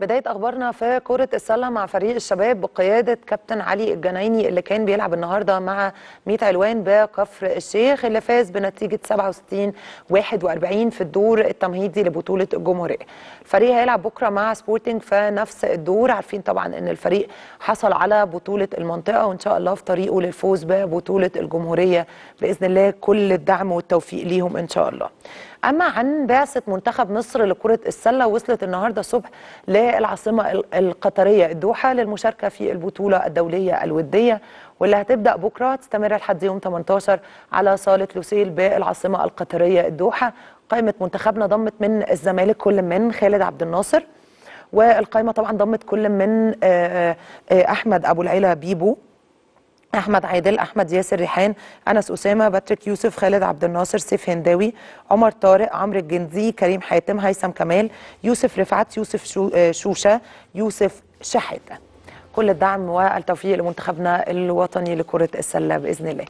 بداية أخبارنا في كرة السلة مع فريق الشباب بقيادة كابتن علي الجنايني اللي كان بيلعب النهاردة مع ميت علوان بكفر الشيخ اللي فاز بنتيجة 67 41 في الدور التمهيدي لبطولة الجمهورية. الفريق هيلعب بكرة مع سبورتنج في نفس الدور عارفين طبعا إن الفريق حصل على بطولة المنطقة وإن شاء الله في طريقه للفوز ببطولة الجمهورية بإذن الله كل الدعم والتوفيق ليهم إن شاء الله. أما عن بعثة منتخب مصر لكرة السلة وصلت النهاردة الصبح للعاصمة القطرية الدوحة للمشاركة في البطولة الدولية الودية واللي هتبدأ بكرة تستمر لحد يوم 18 على صالة لوسيل بالعاصمة القطرية الدوحة قائمة منتخبنا ضمت من الزمالك كل من خالد عبد الناصر والقائمة طبعا ضمت كل من آه، آه، آه، أحمد أبو العيلة بيبو احمد عادل احمد ياسر ريحان انس اسامه باتريك يوسف خالد عبد الناصر سيف هنداوي عمر طارق عمرو الجنزي كريم حاتم هيثم كمال يوسف رفعت يوسف شو آه، شوشه يوسف شحاته كل الدعم والتوفيق لمنتخبنا الوطني لكره السله باذن الله